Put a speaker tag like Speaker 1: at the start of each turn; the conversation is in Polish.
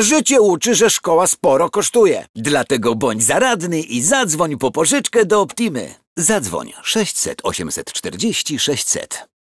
Speaker 1: Życie uczy, że szkoła sporo kosztuje. Dlatego bądź zaradny i zadzwoń po pożyczkę do Optimy. Zadzwoń 600 840 600.